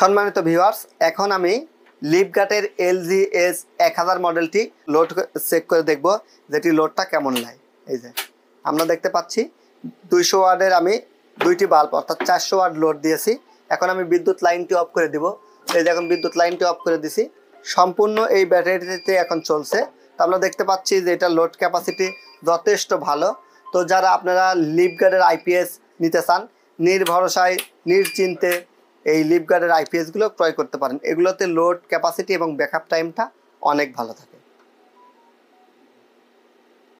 সম্মানিত ভিউয়ার্স এখন আমি লিপগার্টের জি এস এক হাজার মডেলটি লোড চেক করে দেখব যেটি লোডটা কেমন নেয় এই যে আমরা দেখতে পাচ্ছি দুইশো ওয়ার্ডের আমি দুইটি বাল্ব অর্থাৎ চারশো ওয়ার্ড লোড দিয়েছি এখন আমি বিদ্যুৎ লাইনটি অফ করে দিব এই যে এখন বিদ্যুৎ লাইনটি অফ করে দিছি সম্পূর্ণ এই ব্যাটারিতে এখন চলছে তো আমরা দেখতে পাচ্ছি যে এটা লোড ক্যাপাসিটি যথেষ্ট ভালো তো যারা আপনারা লিপগার্ডের আইপিএস নিতে চান নির্ভরসায় নির্চিন্তে এই লিপগার্ডের আইপিএসগুলো ক্রয় করতে পারেন এগুলোতে লোড ক্যাপাসিটি এবং ব্যাকআপ টাইমটা অনেক ভালো থাকে